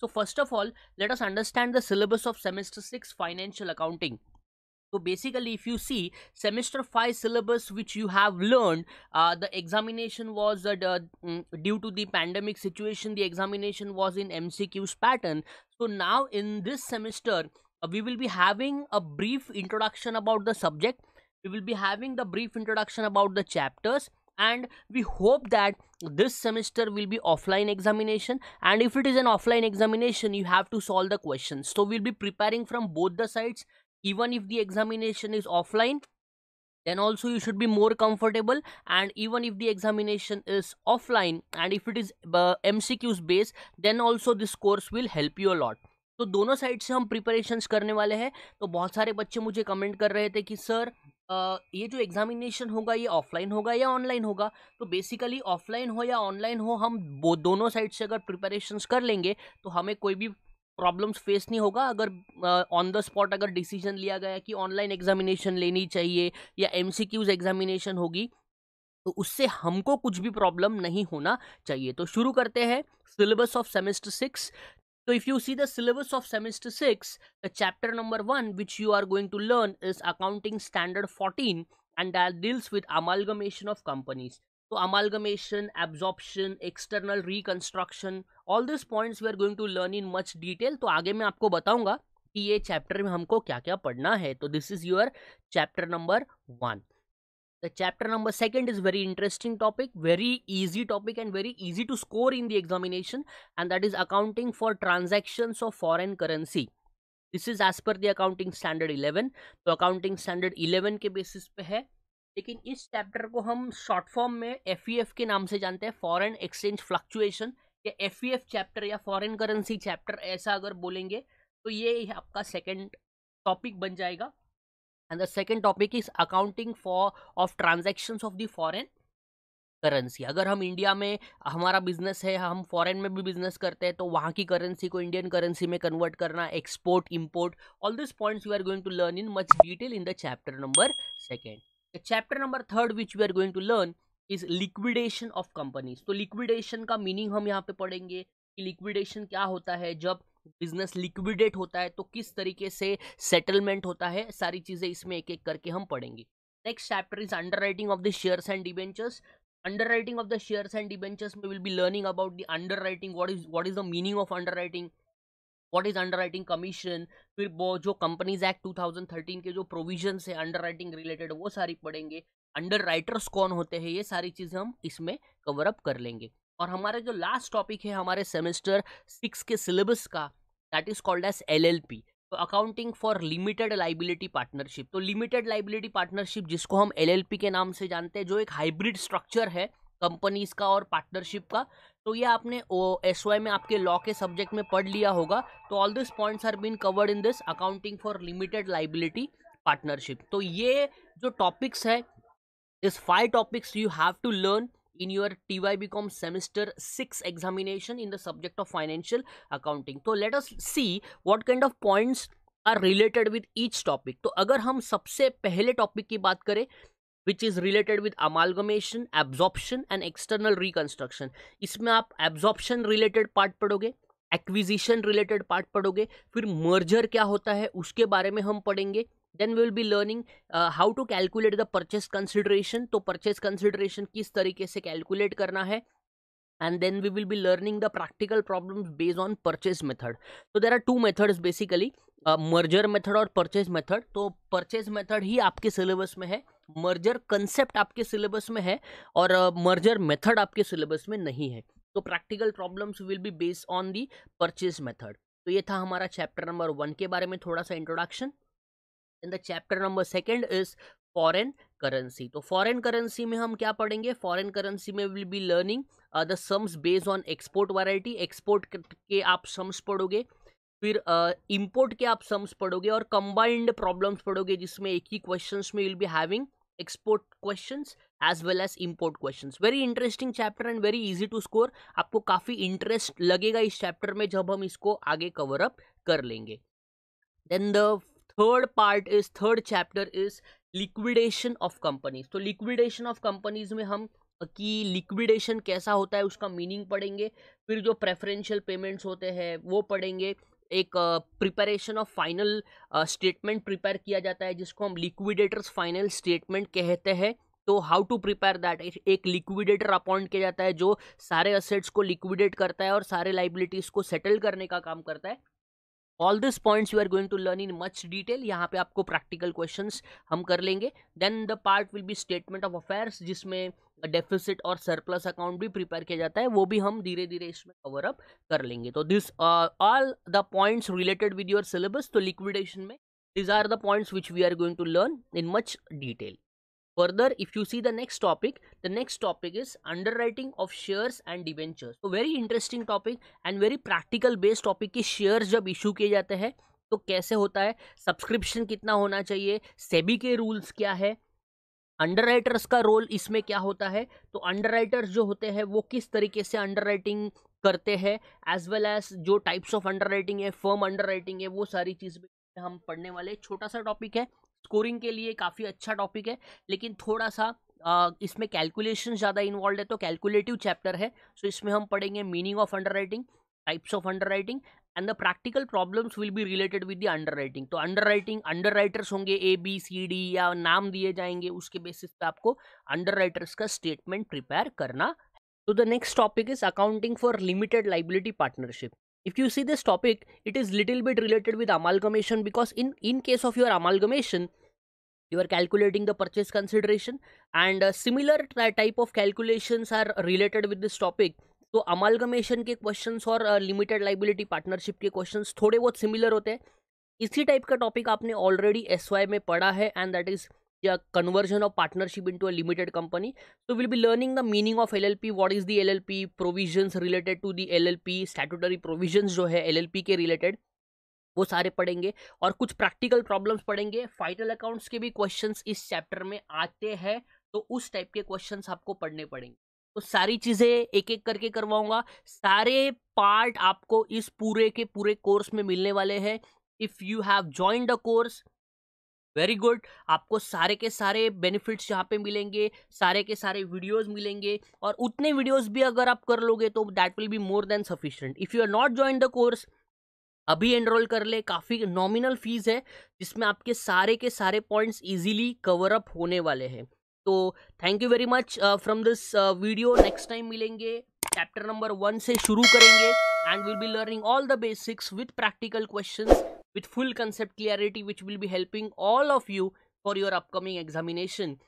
So first of all, let us understand the syllabus of semester 6 financial accounting. So basically, if you see semester 5 syllabus which you have learned, uh, the examination was uh, mm, due to the pandemic situation, the examination was in MCQ's pattern. So now in this semester, uh, we will be having a brief introduction about the subject. We will be having the brief introduction about the chapters and we hope that this semester will be offline examination and if it is an offline examination you have to solve the questions so we'll be preparing from both the sides even if the examination is offline then also you should be more comfortable and even if the examination is offline and if it is uh, mcqs based then also this course will help you a lot तो दोनों side से हम preparations करने वाले हैं तो बहुत सारे बच्चे मुझे कमेंट कर रहे थे कि सर ये जो एग्जामिनेशन होगा ये ऑफलाइन होगा या ऑनलाइन होगा तो बेसिकली ऑफलाइन हो या ऑनलाइन हो हम दोनों साइड से अगर प्रिपरेशन कर लेंगे तो हमें कोई भी प्रॉब्लम्स फेस नहीं होगा अगर ऑन द स्पॉट अगर डिसीजन लिया गया कि ऑनलाइन एग्जामिनेशन लेनी चाहिए या एम एग्जामिनेशन होगी तो उससे हमको कुछ भी प्रॉब्लम नहीं होना चाहिए तो शुरू करते हैं syllabus of semester six So if you see the syllabus of semester 6, the chapter number 1 which you are going to learn is accounting standard 14 and that deals with amalgamation of companies. So amalgamation, absorption, external reconstruction, all these points we are going to learn in much detail. So, आगे मैं आपको बताऊंगा कि ये chapter में हमको क्या क्या पढ़ना है तो this is your chapter number the chapter number second is very interesting topic very easy topic and very easy to score in the examination and that is accounting for transactions of foreign currency this is as per the accounting standard eleven तो accounting standard eleven के basis पे है लेकिन इस chapter को हम short form में F के नाम से जानते हैं फॉरेन एक्सचेंज फ्लक्चुएशन या एफ चैप्टर या फॉरेन करेंसी चैप्टर ऐसा अगर बोलेंगे तो ये आपका सेकेंड टॉपिक बन जाएगा and the second topic is accounting for of transactions of the foreign currency अगर हम इंडिया में हमारा बिजनेस है हम फॉरेन में भी बिजनेस करते हैं तो वहाँ की करेंसी को इंडियन करेंसी में कन्वर्ट करना export import all this points you are going to learn in much detail in the chapter number second chapter number third which we are going to learn is liquidation of companies तो liquidation का meaning हम यहाँ पे पढ़ेंगे कि liquidation क्या होता है जब बिजनेस लिक्विडेट होता है तो किस तरीके से सेटलमेंट होता है सारी चीज़ें इसमें एक एक करके हम पढ़ेंगे next chapter is underwriting of the shares and debentures underwriting of the shares and debentures में will be learning about the underwriting what is what is the meaning of underwriting what is underwriting commission फिर वो जो companies act two thousand thirteen के जो provision है under writing related वो सारी पढ़ेंगे अंडर राइटर्स कौन होते हैं ये सारी चीज़ें हम इसमें कवरअप कर लेंगे और हमारा जो लास्ट टॉपिक है हमारे सेमेस्टर सिक्स के सिलेबस का that is called as L L P तो accounting for limited liability partnership तो लिमिटेड लाइबिलिटी पार्टनरशिप जिसको हम एल एल पी के नाम से जानते हैं जो एक हाइब्रिड स्ट्रक्चर है कंपनीज का और पार्टनरशिप का तो ये आपने एस में आपके लॉ के सब्जेक्ट में पढ़ लिया होगा तो all this points are been covered in this accounting for limited liability partnership तो ये जो टॉपिक्स है this five topics you have to learn in T Y B com semester six examination in the subject of financial accounting तो let us see what kind of points are related with each topic तो अगर हम सबसे पहले topic की बात करें which is related with amalgamation absorption and external reconstruction इसमें आप एब्जॉर्प्शन रिलेटेड पार्ट पढ़ोगे एक्विजिशन रिलेटेड पार्ट पढ़ोगे फिर मर्जर क्या होता है उसके बारे में हम पढ़ेंगे then we will be learning how to calculate the purchase consideration तो परचेस कंसिडरेशन किस तरीके से कैलकुलेट करना है and then we will be learning the practical problems based on purchase method so there are two methods basically merger uh, method और purchase method तो purchase method ही आपके सिलेबस में है मर्जर कंसेप्ट आपके सिलेबस में है और मर्जर uh, मेथड आपके सिलेबस में नहीं है तो practical problems will be based on the purchase method तो ये था हमारा चैप्टर नंबर वन के बारे में थोड़ा सा introduction and the chapter number second is foreign currency तो फॉरन करेंसी में हम क्या पढ़ेंगे फॉरन करेंसी में will be learning the sums based on export variety export के आप सम्स पढ़ोगे फिर इम्पोर्ट uh, के आप सम्स पढ़ोगे और कंबाइंड प्रॉब्लम्स पढ़ोगे जिसमें एक ही क्वेश्चन में will be having export question as well as import question very interesting chapter and very easy to score आपको काफ़ी इंटरेस्ट लगेगा इस चैप्टर में जब हम इसको आगे कवर अप कर लेंगे then the third part is third chapter is liquidation of companies तो लिक्विडेशन ऑफ कंपनीज में हम कि लिक्विडेशन कैसा होता है उसका मीनिंग पढ़ेंगे फिर जो प्रेफरेंशियल पेमेंट्स होते हैं वो पढ़ेंगे एक preparation of final statement prepare किया जाता है जिसको हम लिक्विडेटर्स फाइनल स्टेटमेंट कहते हैं तो हाउ टू प्रिपेयर दैट एक लिक्विडेटर अपॉइंट किया जाता है जो सारे असेट्स को लिक्विडेट करता है और सारे लाइबिलिटीज़ को सेटल करने का काम करता है all this points you are going to learn in much detail यहाँ पे आपको प्रैक्टिकल क्वेश्चन हम कर लेंगे then the part will be statement of affairs जिसमें डेफिसिट और सरप्लस अकाउंट भी प्रिपेयर किया जाता है वो भी हम धीरे धीरे इसमें कवर अप कर लेंगे तो this all the points related with your syllabus तो लिक्विडेशन में these are the points which we are going to learn in much detail Further, if you see the next topic, the next topic is underwriting of shares and debentures. So very interesting topic and very practical based topic ki shares jab issue किए जाते हैं तो कैसे होता है subscription कितना होना चाहिए सेबी के रूल्स क्या है अंडरराइटर्स का रोल इसमें क्या होता है तो अंडरराइटर्स जो होते हैं वो किस तरीके से अंडरराइटिंग करते हैं एज वेल एज जो टाइप्स ऑफ अंडरराइटिंग है फर्म अंडरराइटिंग है वो सारी चीज़ हम पढ़ने वाले छोटा सा टॉपिक है स्कोरिंग के लिए काफ़ी अच्छा टॉपिक है लेकिन थोड़ा सा Uh, इसमें कैलकुलेशन ज़्यादा इन्वॉल्व है तो कैलकुलेटिव चैप्टर है सो so, इसमें हम पढ़ेंगे meaning of underwriting types of underwriting and the practical problems will be related with the underwriting तो अंडर राइटिंग अंडर राइटर्स होंगे ए बी सी डी या नाम दिए जाएंगे उसके बेसिस पे आपको अंडर राइटर्स का स्टेटमेंट प्रिपेयर करना तो the next topic is accounting for limited liability partnership if you see this topic it is little bit related with amalgamation because in in case of your amalgamation you are calculating the purchase consideration and uh, similar type of calculations are related with this topic So amalgamation questions or और uh, limited liability partnership के questions थोड़े बहुत similar होते हैं इसी type का topic आपने already S में पढ़ा है एंड दैट इज़ या conversion of partnership into a limited company so will be learning the meaning of L L P what is the L L P provisions related to the L L P statutory provisions जो है L L P के related वो सारे पढ़ेंगे और कुछ practical problems पढ़ेंगे फाइटल accounts के भी क्वेश्चन इस चैप्टर में आते हैं तो उस टाइप के क्वेश्चन आपको पढ़ने पड़ेंगे तो सारी चीज़ें एक एक करके करवाऊंगा सारे पार्ट आपको इस पूरे के पूरे कोर्स में मिलने वाले हैं if you have joined a course very good आपको सारे के सारे बेनिफिट्स यहाँ पे मिलेंगे सारे के सारे वीडियोस मिलेंगे और उतने वीडियोस भी अगर आप कर लोगे तो that will be more than sufficient if you are not join the course अभी एनरोल कर ले काफ़ी नॉमिनल फीस है जिसमें आपके सारे के सारे पॉइंट्स इजीली कवर अप होने वाले हैं तो thank you very much from this video next time मिलेंगे चैप्टर नंबर वन से शुरू करेंगे and will be learning all the basics with practical question with full concept clarity which will be helping all of you for your upcoming examination